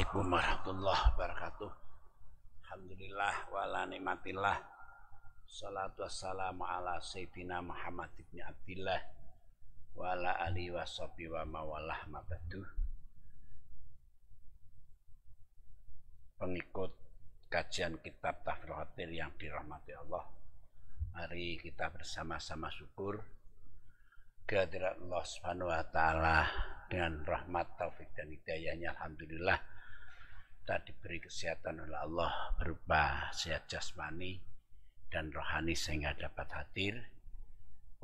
Assalamualaikum warahmatullahi wabarakatuh. Alhamdulillah wala nikmatillah. Salatu wassalamu ala Sayyidina Muhammad ibn Abdillah wa ala alihi wa sahbihi wa mawalah mabaduh. Pengikut kajian kitab Tafrohatir yang dirahmati Allah. Mari kita bersama-sama syukur kehadirat Allah Subhanahu wa taala dengan rahmat taufik dan hidayahnya alhamdulillah kita diberi kesehatan oleh Allah berupa sehat jasmani dan rohani sehingga dapat hadir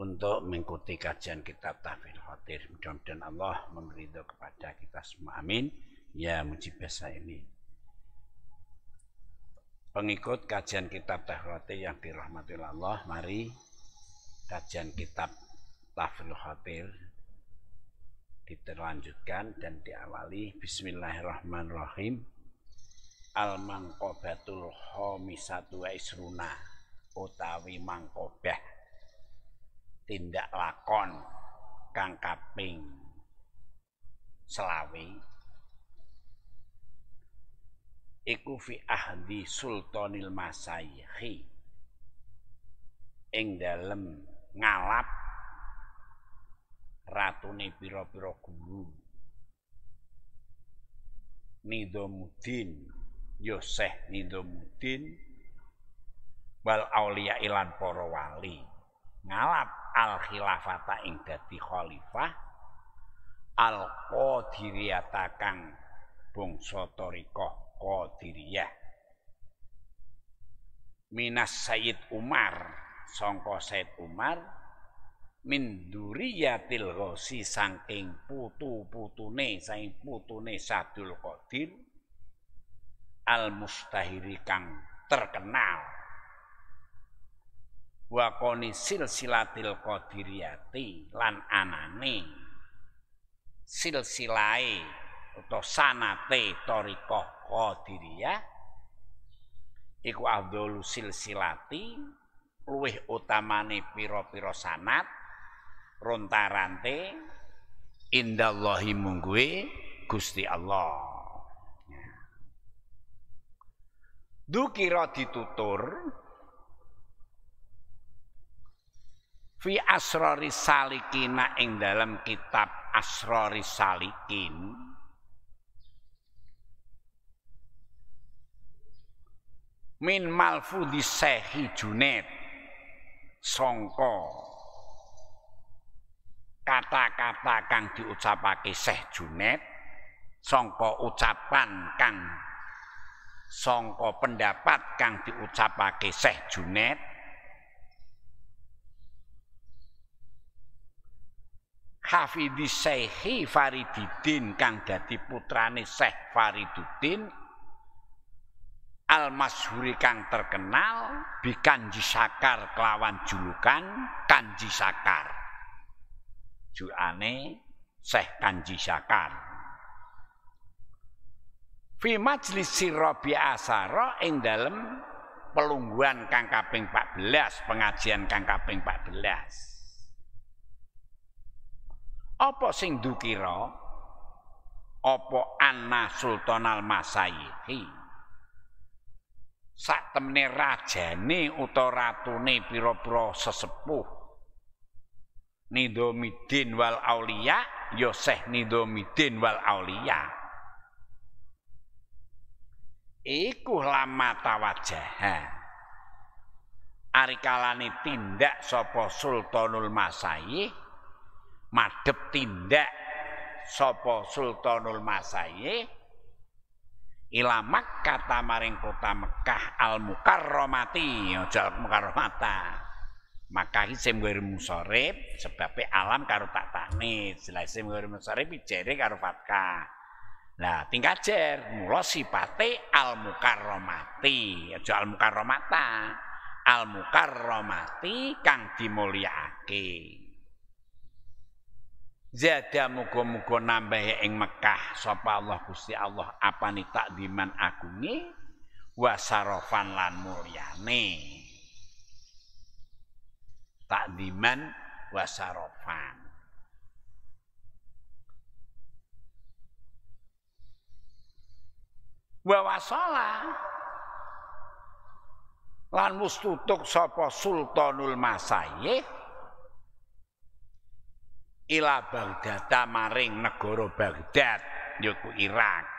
untuk mengikuti kajian kitab Tahfil Khatir. Mudah-mudahan Allah memberi kepada kita semua. Amin. Ya mujibesa ini. Pengikut kajian kitab Tahfil Khatir yang dirahmati Allah, mari kajian kitab Tahfil Khatir diterlanjutkan dan diawali Bismillahirrahmanirrahim. al mangkobatul homisatu isruna utawi mangkobah tindak lakon kang kaping selawi iku ahdi sultanil masayhi ing dalem ngalap ratune pira-pira guru nidomudin Yoseh Nidomutin wal aulia ilan poro wali ngalap al khilafata ing dadi khalifah al qadiriyata takang bangsa tarikah qadiriyah minas sayyid umar sangka sayyid umar min duriyatil ghosi saking putu-putune saking putune sadul qadir al-mustahiri kang terkenal wa koni silsilatil qadiriyati lan anane silsilai atau sanate toriko qadiriyah iku afdhalu silsilati luweh utamane pira-pira sanat rontarante indallahi mungguwe Gusti Allah dukira ditutur fi asrori salikina ing dalam kitab asrori salikin min malfu disehi junet songko kata-kata kang diucapake Syekh Junet songko ucapan kang sangka pendapat kang diucapake Syekh Junet Hafidhi Syekhi Fariduddin kang dadi putrane Syekh Fariduddin Al Masyhuri kang terkenal bi Kanji Sakar kelawan julukan Kanji Sakar. Juane Syekh Kanji Sakar. Fi majlis sirabi asara ing dalem pelungguhan kang kaping 14, pengajian kang kaping 14. Apa sing dukira? Apa anna sultanal masayihi? Sak temene rajane utawa ratune pira-pira sesepuh. Nidomidin wal aulia, Yoseh Nidomidin wal aulia iku lama ari arikalane tindak sopo sultanul masayi madhep tindak sopo sultanul masayi ilamak kata maring kota Mekah al Mukarromati, Mukarromata. Mukarromata, Makahi sing nggawe sore, sebab alam karo taktane jelase nggawe sore sore karo fatkah Nah, tingkat jer, mulo sipate al mukarromati, aja al mukarromata. Al mukarromati kang dimulyakake. Zada muga-muga nambah ing Mekah sapa Allah Gusti Allah apa apani takdiman agunge wasarofan lan mulyane. Takdiman wasarofan. bahwa sholat lan mustutuk sapa sultanul masaye ila Baghdad maring negara Baghdad yaiku Irak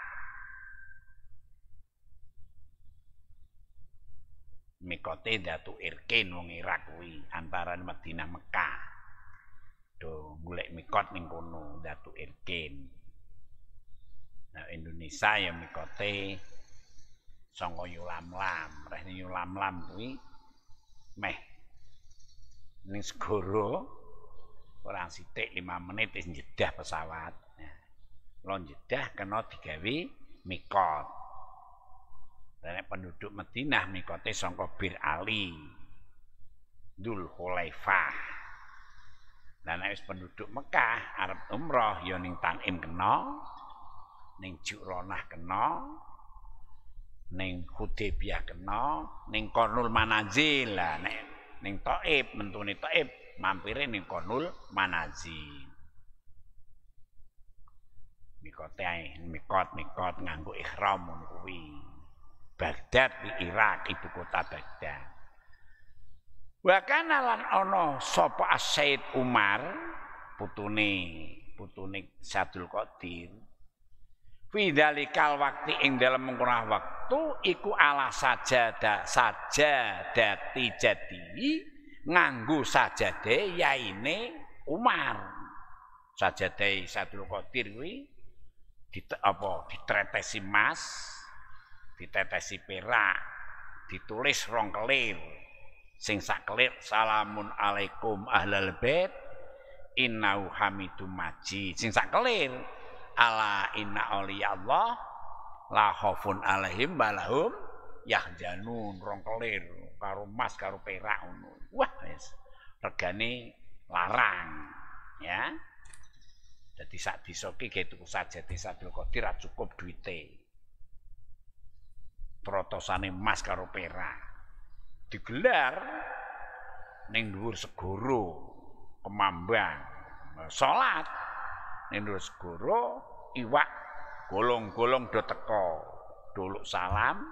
mikote datu irkin wong Irak kuwi antara Madinah Mekah. Do golek mikot ning kono datu irkin. Nah, Indonesia ya mikote lam yulamlam. yulam lam kuwi meh ning segoro orang sitik lima menit wis jedah pesawat. Nah, lon jedah kena digawe mikot. dan penduduk Madinah mikote songko Bir Ali. Dul Hulaifah. dan penduduk Mekah Arab umroh yoning ya Tanim kenal ning Jukronah kena ning Hudaybiyah kena ning Qarnul Manaji lah nek ning Taib mentune Taib mampire ning Qarnul Manaji. mikote ae mikot mikot nganggo ihram kuwi Baghdad di Irak ibu kota Baghdad Wakana lan ana sapa Said Umar putune putune Sadul Qadir Widalikal wakti ing dalam mengkurah waktu iku ala sajada saja dati jadi nganggu sajade yaine Umar sajade satu kotir wi di apa ditretesi mas ditetesi perak ditulis rong kelir sing saklir salamun alaikum ahlal bait innahu hamidum majid sing saklir ala inna Allah la khaufun alaihim balahum yahjanun rongkelir karo emas karo perak ngono. Wah, wis regane larang. Ya. Jadi sak desa ki ge tuku sajete Sabil Qadir cukup duite. Trotosane emas karo perak. Digelar ning dhuwur segoro kemambang salat Nindus guru iwak golong-golong do teko duluk salam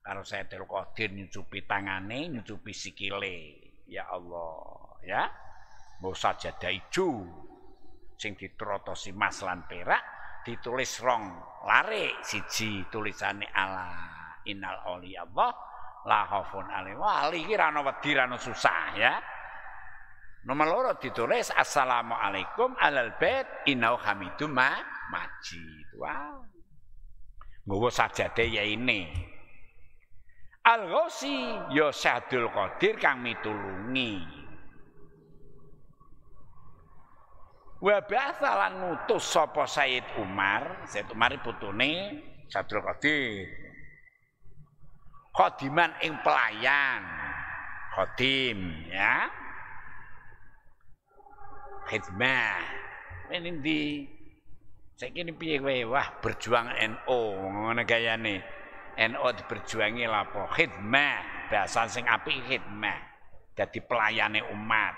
karo saya Dil Qadir nyucupi tangane nyucupi sikile ya Allah ya bosa jada ju. sing diterotosi mas lan perak ditulis rong lare siji tulisane ala innal awliya Allah la khaufun alaihi wali ki rano wedi rano susah ya Nomor loro ditulis Assalamualaikum alal bait inau hamidu ma majid. Wow. Nggawa sajade ya ini. Al Ghosi ya Syahdul Qadir kang mitulungi. Wa ba'atsa ngutus sapa Umar, said Umar putune Syahdul Qadir. Khadiman ing pelayan. Khadim ya khidmah ini di saya kini piye kowe wah berjuang NO ngono gayane NO diperjuangi lapo khidmah bahasa sing apik khidmah dadi pelayane umat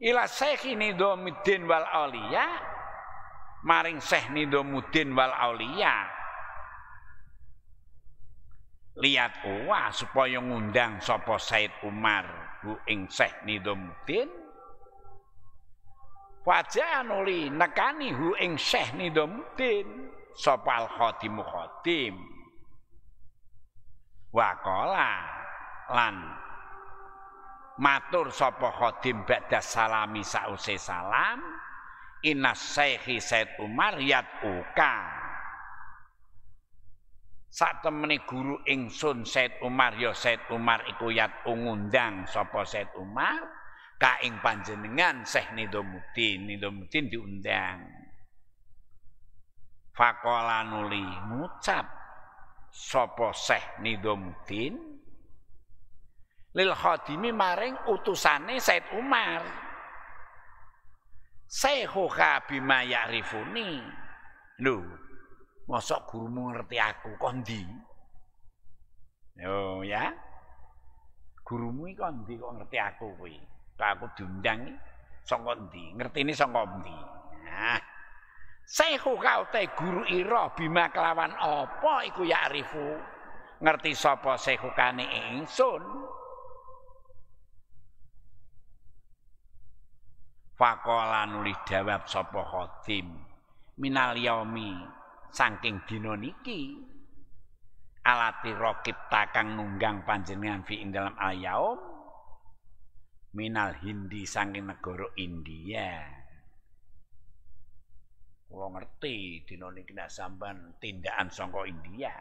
ila syekh nidomuddin wal aulia, maring syekh nidomuddin wal aulia, lihat wah supaya ngundang sopo Said Umar bu ing Syekh Nizamuddin nuli nekani hu ing Syekh Nizamuddin sopal khotimu khotim. wakola lan matur sopo khotim ba'da salami sause salam inas syekhi Said Umar uka. saat temani guru ingsun Said Umar ya syed Umar iku yat ungundang sopo Said Umar kaing panjenengan Syekh Nidomuddin Nidomuddin diundang Fakola nuli ngucap sopo Syekh Nidomuddin lil khadimi maring utusane Said Umar Sehuka bima ya'rifuni Lho, mosok gurumu ngerti aku kondi? Yo ya. Gurumu kondi kok ngerti aku kuwi? aku diundang saka ndi? Ngertine saka ndi? Nah. saya kau te guru ira bima kelawan apa iku ya arifu? Ngerti sapa sehukane ingsun? Fakola nuli jawab sopo khotim minal yaumi saking dina niki alati rokib takang nunggang panjenengan fi dalam al minal hindi saking negara India. Kula ngerti dina niki nek sampean tindakan saka India.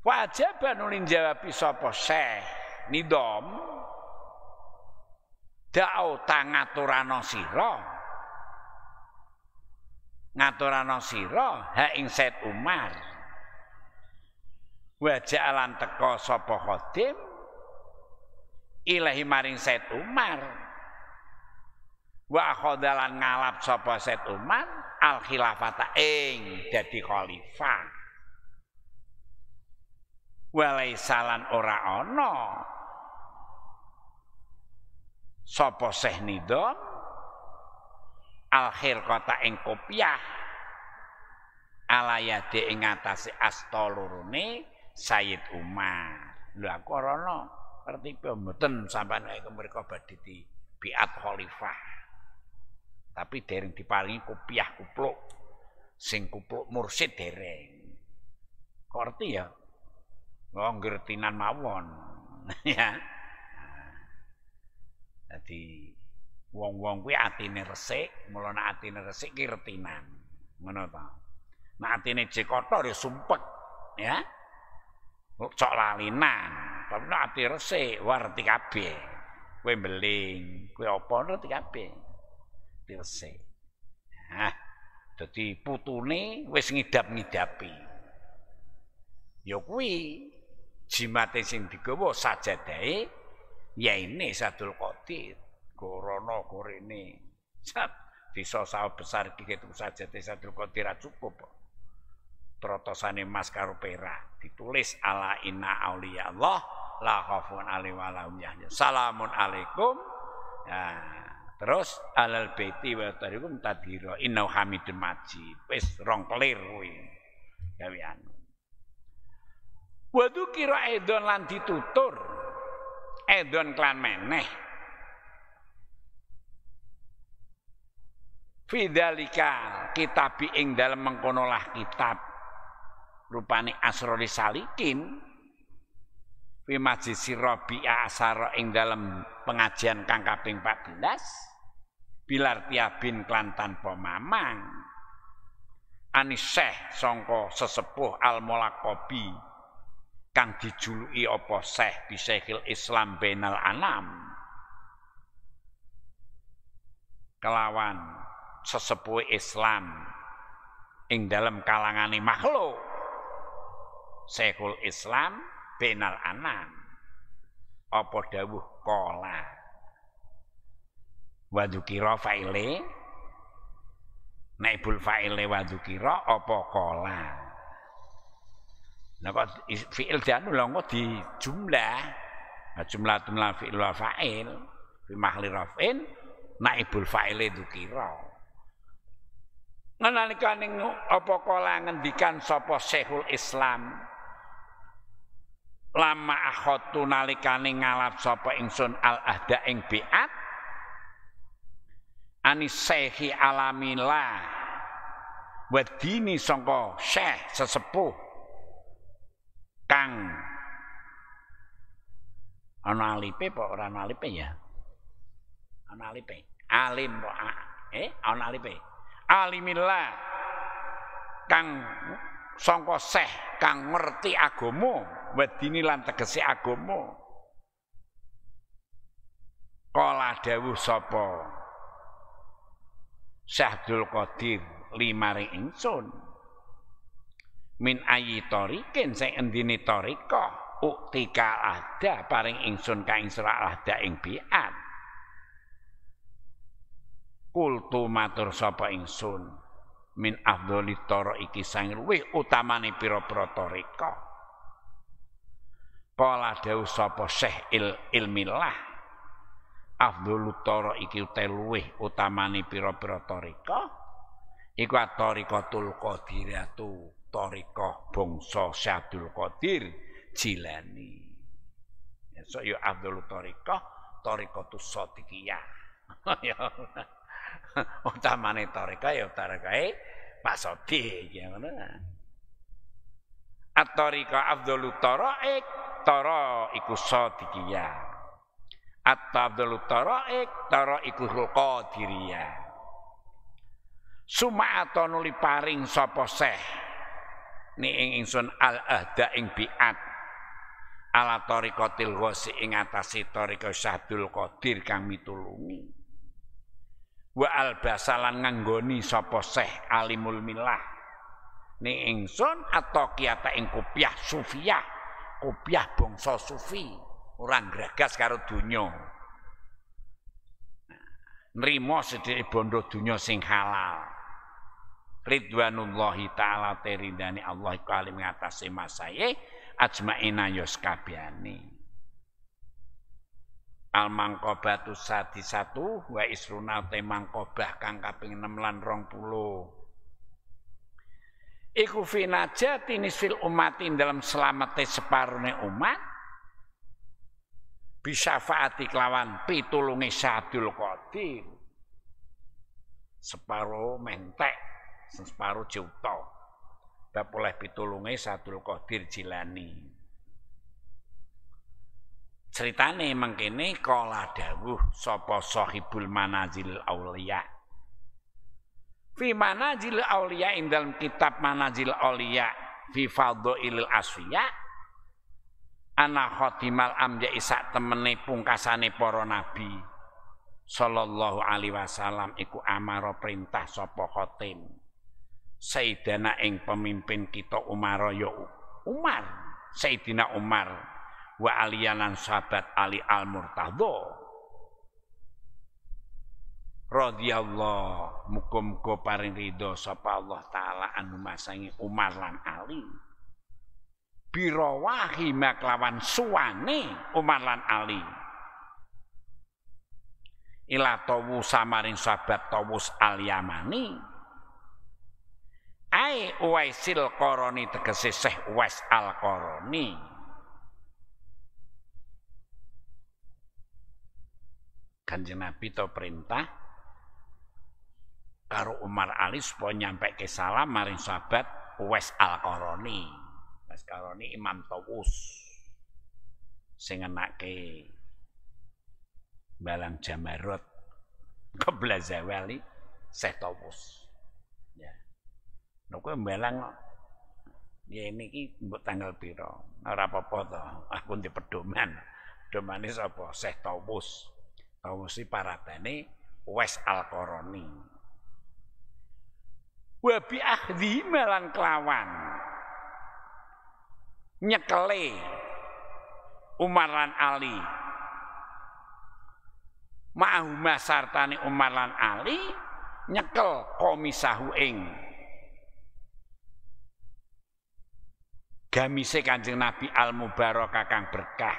Wajib nulin jawab sapa Nidom dau tang aturana sira ngaturana sira ha ing Said Umar wajah alan teka sapa khadim ilahi maring Said Umar wa akhadalan ngalap sapa Said Umar al khilafata ing dadi khalifah salan ora ana sapa Syekh Nidom al kota ing kopiah alayade ing atase astolurune Sayyid Umar lha korono ngerti apa mboten sampean kaya kemriko di biat khalifah tapi dereng diparingi kupiah kupluk sing kupluk mursid dereng kok ya Oh, tinan mawon ya jadi wong-wong kuwi atine resik mulo nek atine resik ki retinan ngono ta nek atine jekotor ya sumpek ya cok lalinan Tapi ati resik, warti kabeh. Kowe beling, kowe apa ngerti kabeh. Resik. Nah, dadi putune wis ngidap-ngidapi. Ya kuwi jimate sing digawa sajadahe ya ini Sadul Qadir, Gorono Gorene. Sat bisa sawah besar iki ketu sajadahe Sadul Qadir cukup. protosane mas karo perak ditulis ala inna aulia Allah la khaufun alaihi wa lahum salamun alaikum nah, terus alal baiti wa tarikum tadhira inna hamidun majid wis rong kelir kuwi gawean wa kira edon lan ditutur edon klan meneh Fidalika kitab ing dalam mengkonolah kitab rupane asrori salikin fi majlis Rabi'a asara ing dalam pengajian kang kaping 14 bilar tiabin klan tanpa mamang aniseh songko sesepuh al molakobi kang dijuluki apa seh bisekil Islam benal anam kelawan sesepuh Islam ing dalam kalangane makhluk Syekhul Islam Benal Anam apa dawuh kola wadukiro faile naibul faile wadukiro apa kola Nah kok fi'il dan ulang kok di jumlah nah, jumlah tunlah fi'il wa fa'il fi mahli raf'in naibul fa'ile dukira Nalika ning apa kala ngendikan sapa Syekhul Islam lama akhatu nalikane ngalap sapa ingsun al ahda ing biat Ani anisehi alamila wedini sangka syekh sesepuh kang ana alipe apa ora ana alipe ya ana alipe alim pok, eh ana alipe alimila kang sangka syekh kang ngerti agama wa dini lan tegese agama kala dawuh sapa Syekh Qadir ring ingsun min ayi tariqin sing endine tariqah uktika ada paring ingsun ka ing ada ing biat kultu matur sapa ingsun min afdholi tara iki sang luwih utamane pira-pira tariqah Kala dawuh sapa Syekh il, Ilmillah afdhalut utamani iki te Toriko utamane pira-pira tarika iku tarikatul qadiratu tarikah bangsa Syadul Qadir Jilani. Esok yo afdhalut tarikah tarikatus sadiqiyah. ya. Utamane tarikah ya tarikahe Pak Sadiq ya ngono. At-tariqah afdhalut taraik e Toro taraikus sadiqiyah. toro tabdalu taraik taraikus Suma Suma'atonu liparing sapa seh. Ni ing ingsun al-ahda ing bi'at. Ala tariqatil ghasi ing atase tariqah syahdul Qadir kang mitulungi. Wa basalan nganggoni sapa seh alimul milah. Ni ingsun atau kiata ing kupiah sufiah kopiah bangsa sufi orang gregas karo dunya nrimo sedherek bondo dunya sing halal ridwanullahi taala terindani Allah iku alim ngatasé masaye ajmaina yos ya kabehane al mangkobatu sadi satu wa isruna te mangkobah kang kaping 6 lan 20 iku finajati nisfil umatin dalam selamate separone umat bisa faati kelawan pitulungi sadul Qadir separuh mentek separuh jiuta bab boleh pitulungi sadul Qadir Jilani ceritane mangkene kala dawuh sapa sahibul manazil auliya Fi manajil aulia in dalam kitab manajil aulia fi ilil asfiya ana khotimal amja isa temene pungkasane para nabi sallallahu alaihi wasallam iku amaro perintah sapa khotim Sayyidina ing pemimpin kita Umar ya Umar Sayyidina Umar wa aliyanan sahabat Ali Al Murtadha radhiyallahu muga-muga paring ridho sapa Allah taala anu masangi Umar lan Ali birawahi maklawan suwane Umar lan Ali ila tawu samaring sahabat tawus al-Yamani ai Uwaisil koroni tegese Syekh Uwais al koroni Kanjeng Nabi to perintah karo Umar Ali supaya nyampe ke salam maring sahabat Uwais al West Uwais Al-Qaroni Imam Tawus. Sing ke Balang ke Keblazawali Syekh Tawus. Ya. Nukul Balang ya ini ki buat tanggal piro? Ora apa-apa to, aku ndi pedoman. Pedomane sapa? Syekh Tawus. Tawus para tani Uwais al qaroni Wabi ahdi ahdhi malan kelawan nyekele Umar lan Ali ma'ahuma sartani Umar lan Ali nyekel komisahu ing gamise Kanjeng Nabi al mubarokah kang berkah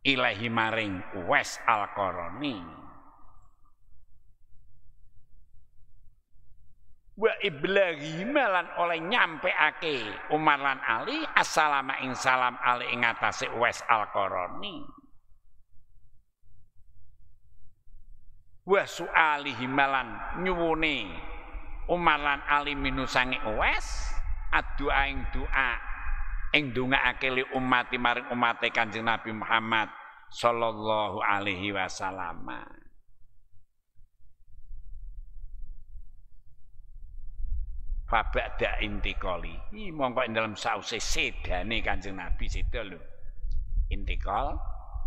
ilahi maring Uwes al koroni wa iblaghi melan oleh nyampe ake Umar lan Ali assalamu ing salam ali ing atase wes Al-Qarani wa suali himalan nyuwune Umar lan Ali minusange wes, adua ing doa ing dongaake li umati maring umate Kanjeng Nabi Muhammad sallallahu alaihi wasallam Fabak da intikoli. Ini mongko ing dalam sause sedane Kanjeng Nabi situ lho. Intikol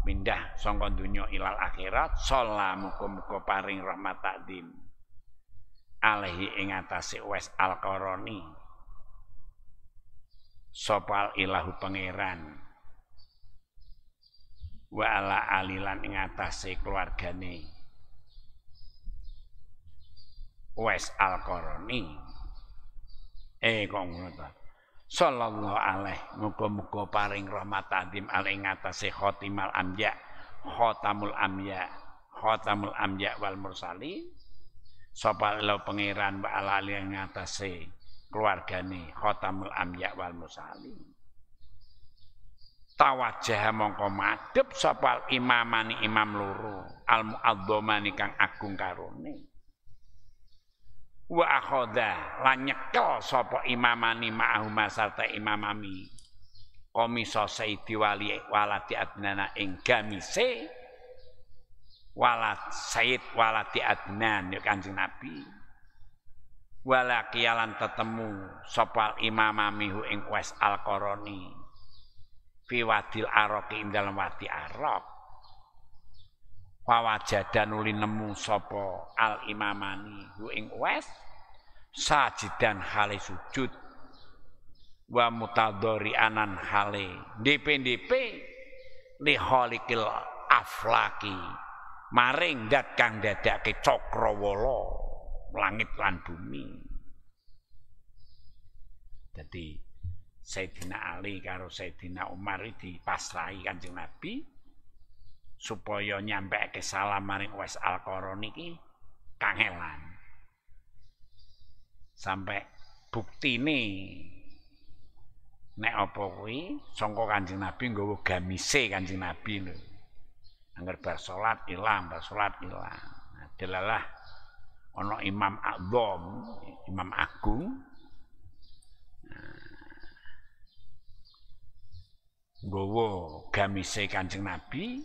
pindah saka dunia ilal akhirat sholah muga paring rahmat takdim. Alehi ing atase wes alqaroni. Sopal ilahu pangeran. Wa ala alilan ing atase keluargane. Wes alqaroni eh kong ngono sallallahu alaihi muga-muga paring rahmat adim al ngatasé atase khotimal anbiya khotamul anbiya khotamul wal mursalin sapa lo pangeran wa alali ali ngatasé keluargane khotamul amya wal mursalin tawajah mongko madhep sapa imamani imam loro al muadzamani kang agung karone wa akhadha lan nyekel sapa imamani ma'ahuma sarta imamami komiso sayyidi wali walati adnana ing gamise walat said walati adnan ya kanjeng nabi wala kialan tetemu sapa imamami hu ing wes alqarani fi wadil araqi ing dalem wadi fawajadanuli nemu sopo al imamani hu ing wes sajidan hale sujud wa mutadori anan hale DPDP liholikil aflaki maring dat kang dadake Cokrowolo langit lan bumi jadi Sayyidina Ali karo Sayyidina Umar Pasrai Kanjeng Nabi supaya nyampe ke salam maring wes alkoron ini kangelan sampai bukti ini nek apa kuwi sangka kanjeng nabi nggawa gamise kanjeng nabi lho anggar bar salat ilang bar salat ilang adalah ana imam azam imam agung nggawa gamise kanjeng nabi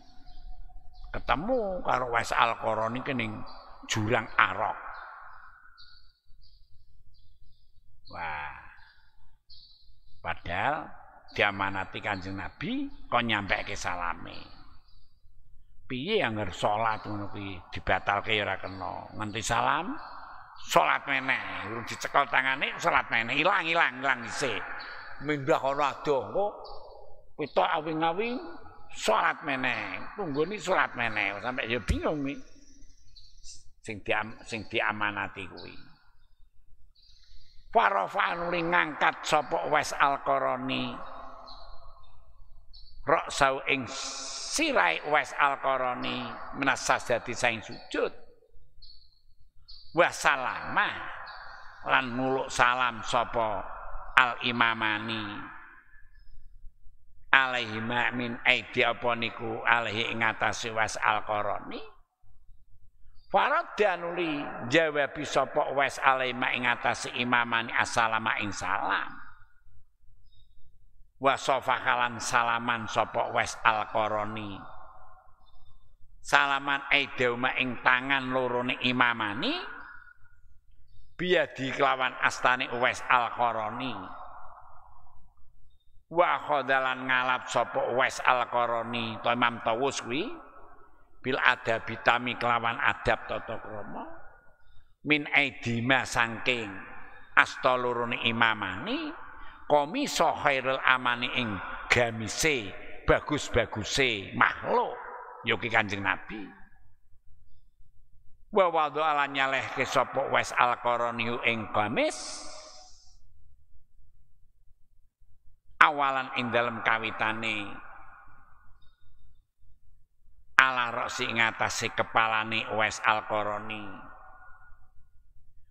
ketemu karo Wais Alqara niki ning jurang Arok. Wah. Padahal diamanati Kanjeng Nabi kok nyampeke salame. Piye yang ngger salat ngono kuwi dibatalke ora kena. Nganti salam salat meneh, urung dicekel tangane salat meneh ilang-ilang ilang isih. Mindah ora adoh kok. Pitok awing-awing salat meneh, tunggu ni salat meneh sampe ya bingung mi. Sing di kuwi. Farofa nuli ngangkat sapa wes alqorani. Rok sau ing sirai wes alqorani menasa jadi saing sujud. Wassalamah lan muluk salam sapa al-imamani alaihi ma'min aidi apa niku alaihi ngatasi was alqarani Farad danuli jawab sapa was alaihi ma ngatasi imamani assalamu ing salam wa sofakalan salaman sapa was alqarani salaman ma ing tangan lorone imamani biadi kelawan astane wes alqarani wa khodalan ngalap sapa wes al-qarani to Imam Tawus kuwi bil adabi tami kelawan adab tata krama min aidima sangking astalurune imamani komi sohairul amani ing gamise bagus-baguse makhluk yoki ya kanjeng nabi wa wadha ala ke sapa wes al-qarani ing gamis awalan ing dalam kawitane ala roksi ngatasi kepalane wes alkoroni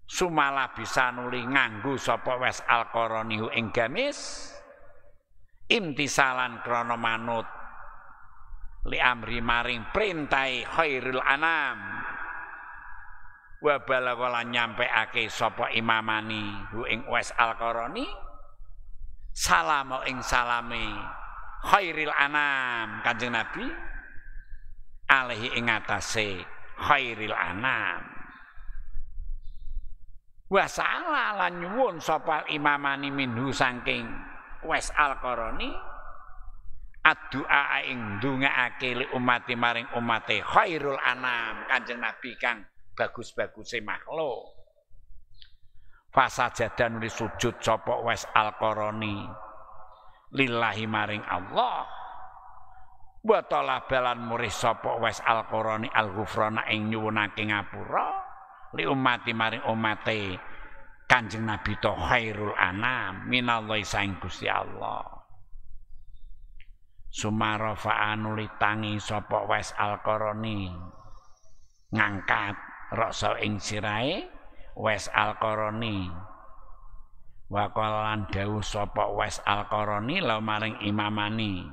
sumala bisa nuli nganggu sopo wes alkoroni hu ing gamis imtisalan krono manut li amri maring perintai khairul anam wa nyampe ake sopo imamani hu ing wes alkoroni salam ing salami khairil anam kanjeng Nabi alaihi ing atase khairil anam wasala lan nyuwun sapa imamani minhu saking wes alqarani addu'a ing ndongaake li umati maring umate khairul anam kanjeng Nabi kang bagus-baguse makhluk fasajadan li sujud copok wes alkoroni lillahi maring Allah wa belan murih sopo wes alkoroni alghufrana ing nyuwunake ngapura li umati maring umate Kanjeng Nabi to khairul anam minallahi saing Gusti Allah Sumara anuli tangi sopok wes alkoroni ngangkat rasa ing sirai. Wes Al-Qarani. Wa qalan dawuh sapa Wes Al-Qarani la maring imamani.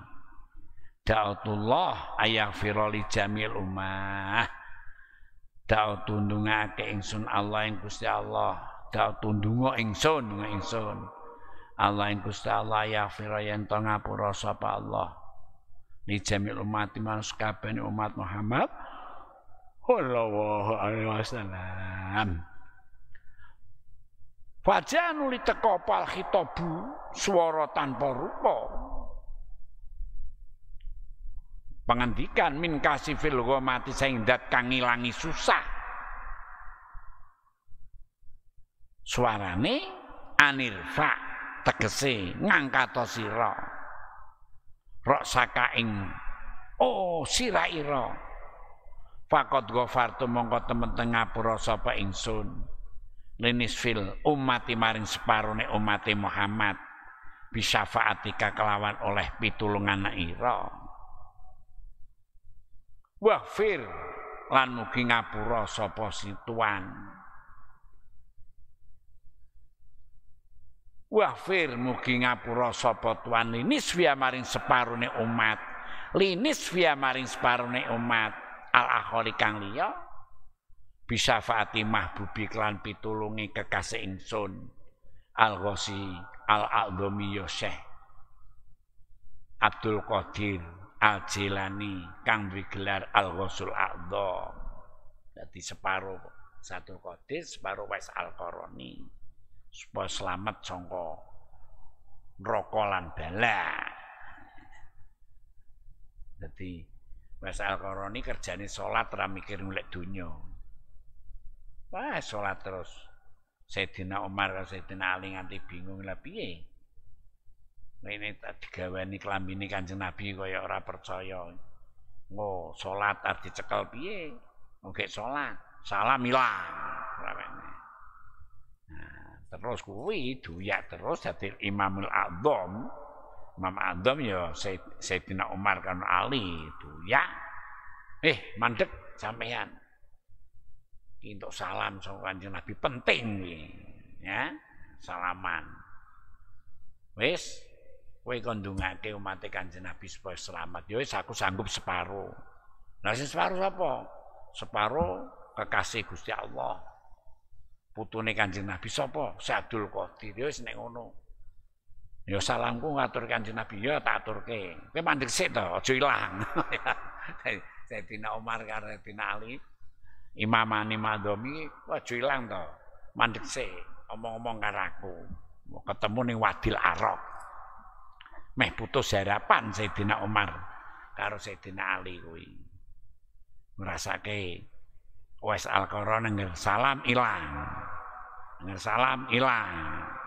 Da'atullah ayah li jamil ummah. Da'atu ke ingsun Allah yang Gusti Allah. Da'atu ndonga ingsun ndonga ingsun. Allah yang Gusti Allah yaghfira yen to ngapura sapa Allah. Ni jamil umat manus kabeh umat Muhammad sallallahu alaihi wasallam. Wajah nuli teko pal hitobu suara tanpa rupa. Pengantikan min kasih filgoma mati dat kang ilangi susah. Suarane anirfa tegese ngangkato siro. Rok saka ing oh sira pakot Fakot tu mongko temen tengah ngapura sapa ingsun linisfil umati maring separone umati Muhammad bisa faatika kelawan oleh pitulungan ira fir lan mugi ngapura sapa situan fir mugi ngapura sapa tuan linis via maring separone umat linis via maring separone umat al akhori kang liya bisa Fatimah bubi klan pitulungi kekasih ingsun al ghosi al aldomi yoseh Abdul Qadir al Jilani kang wigelar al ghosul aldom jadi separuh satu Qadir separuh wes al koroni supaya selamat songko rokolan bela bala dadi wis al Qarani kerjane salat ra mikir golek Wah, sholat terus. Sayyidina Umar karo Sayyidina Ali nganti bingung lah piye. Rene digaweni kelambine Kanjeng Nabi kaya ora percaya. Ngo, sholat arti cekal piye? Oke sholat, salam ilang. Nah, terus kuwi duyak terus dadi Imamul Azam. Imam Azam ya Sayyidina Umar kan Ali duyak. Eh, mandek sampean. Untuk salam sama kanjeng Nabi penting nih. Ya, salaman. Wis, kowe kandungake umat kanjeng Nabi supaya selamat. Ya wis aku sanggup separo. Lah sing separo sapa? kekasih Gusti Allah. Putune kanjeng Nabi sapa? Si Abdul Qadir. Ya wis nek ngono. Ya salamku ngatur kanjeng Nabi ya tak aturke. Kowe mandek sik to, aja ilang. Saya Umar karo Ali imamane madomi aja ilang to mandek sik omong-omong karo aku ketemu ning Wadil Arok meh putus harapan Sayyidina Umar karo Sayyidina Ali kuwi ngrasake wes alqara neng salam ilang neng salam ilang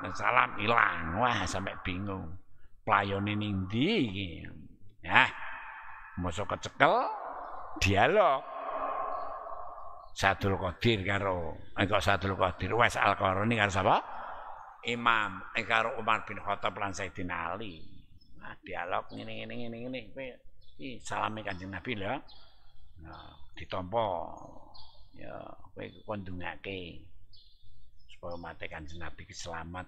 neng salam ilang wah sampe bingung playone ning ndi ya mosok kecekel dialog Sadul Qadir karo engko Sadul Qadir wes Al-Qarni karo sapa? Imam eh, karo Umar bin Khattab lan Sayyidina Ali. Nah, dialog ngene ngene ngene ngene kowe iki salame Kanjeng Nabi lho. Nah, ditampa ya kowe kondungake supaya mate Kanjeng Nabi keselamat selamat.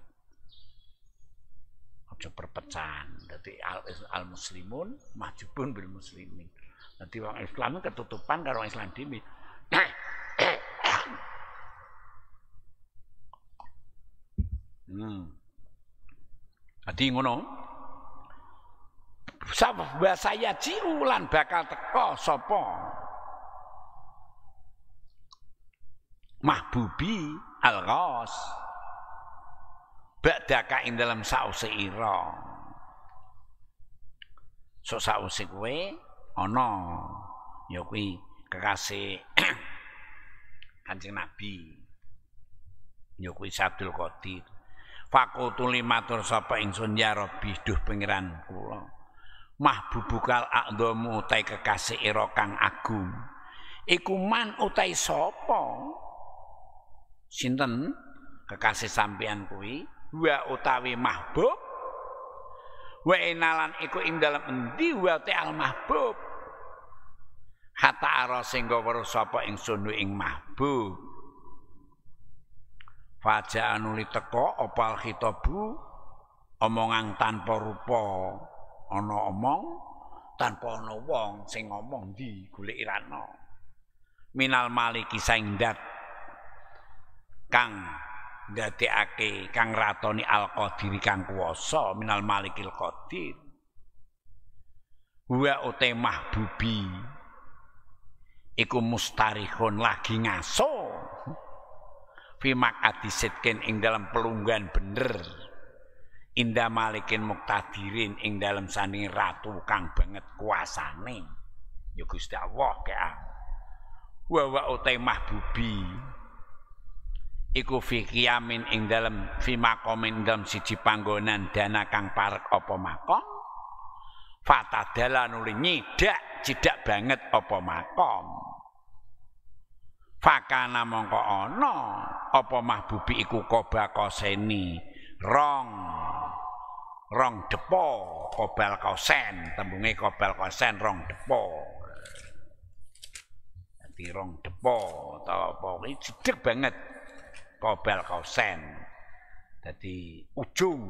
Aja perpecahan. Dadi al, al muslimun majubun bil muslimin. Dadi wong Islam ketutupan karo Islam dimi Hmm. Jadi ngono. Sab saya ciulan bakal teko sapa? Mahbubi Al-Ghaz. Badaka ing dalam sause ira. So sause kuwe ana ya kuwi kekasih Kanjeng Nabi. Ya kuwi Abdul Qadir. fakutuli matur sapa ingsun ya Rabbi duh pangeran kula mahbubukal akdhamu utai kekasih ira kang agung iku man utai sapa sinten kekasih sampean kuwi wa utawi mahbub wa inalan iku ing dalam endi wa te al mahbub hatta ara sing gawe sapa ingsun ing mahbub Faja anuli teko opal khitabu omongan tanpa rupa ana omong tanpa ana wong sing ngomong di golek irana. Minal maliki saing dat kang ndadekake kang ratoni al qadir kang kuwasa minal malikil qadir. Wa utemah bubi iku mustarikhun lagi ngaso Fimak adisitkin ing dalam pelunggan bener. Inda malikin muktadirin ing dalam sanding ratu kang banget kuasane. Ya Gusti Allah kaya. aku, wawa utai mahbubi. Iku fikiamin ing dalam fimakomin dalam siji panggonan dana kang parek opo makom. Fatadala nuli nyidak, cidak banget opo makom. fakana mongko ana apa mahbubi iku kobal kaseni rong rong depo kobal kosen tembunge kobal kosen rong depo nanti rong depo atau apa ini jedek banget kobal kosen jadi ujung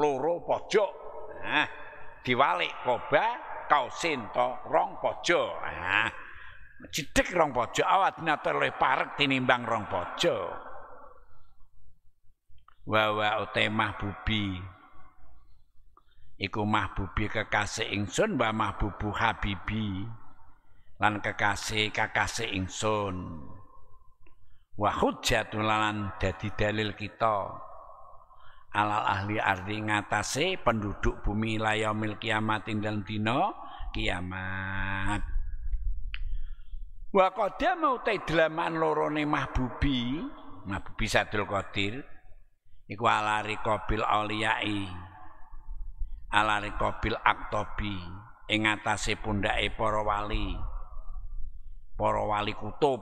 loro pojok nah, diwalik kobal kausin to rong pojok nah. Cidik rong pojo awat nyatur lebih tinimbang rong pojo. wa utemah bubi. Iku mahbubi kekasih ingsun wa mahbubu habibi. Lan kekasih kekasih ingsun. Wa hujatulalan dadi dalil kita. Alal ahli arti ngatasi penduduk bumi layomil kiamat indal dino kiamat. Wa qadam uta delaman loro mahbubi, mahbubi Sadul Qadir iku alari qabil auliyai. Alari qabil aktobi ing ngatasé pundhake para wali. Para wali kutub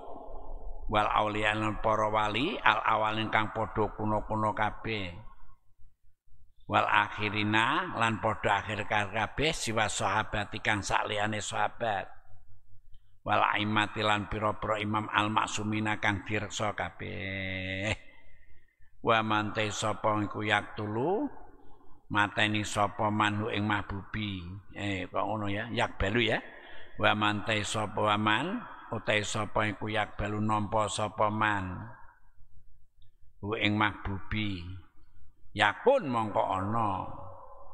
wal auliyan para wali al awalin kang padha kuna-kuna kabeh. wal akhirina lan padha akhir kabeh siwa sahabat ikang sak sahabat wal aimati lan pira-pira imam al maksumina kang direksa kabeh wa mante sapa iku yak tulu mateni sapa manhu ing mahbubi eh kok ngono ya yak balu ya wa mante sapa aman utai sapa iku yak balu nampa sapa man hu ing mahbubi yakun mongko ana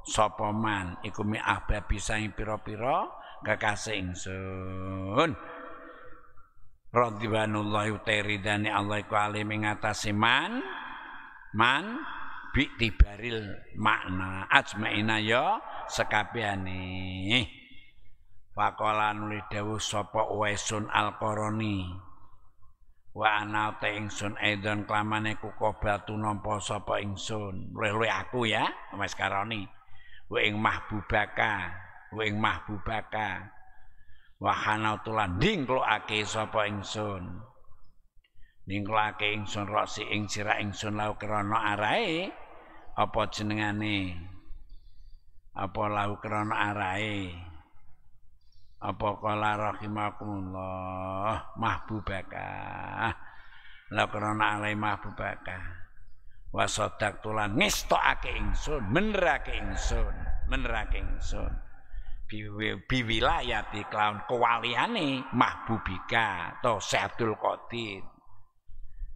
sapa man iku mi ahbabi sang pira-pira kekasih ingsun radhiyallahu ta'ridani Allah iku alim ing man man biktibaril makna ajmaina ya sekabehane faqala nuli dawuh sapa waisun alqarani wa ana ta ingsun aidan klamane ku kobatu nampa sapa ingsun luwe aku ya wis karoni wa ing mahbubaka wing mahbubaka wahana tulan ding kloake sapa ingsun ning kloake ingsun rosi ing sira ingsun lau krana arae apa jenengane apa lau krana arae apa kala rahimakumullah mahbubaka lau krana arae mahbubaka wasodak tulan ngestokake ingsun menerake ingsun menerake ingsun biwilayati kelawan kewaliane mahbubika atau sehatul Qadir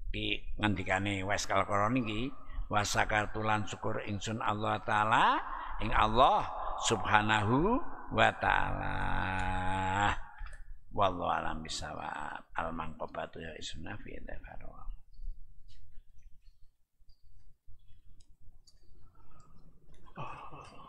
di ngendikane wes kalkoro niki wasakartulan syukur ingsun Allah taala ing Allah subhanahu wa taala wallahu alam bisawab al mangqobatu ya isna fi Oh.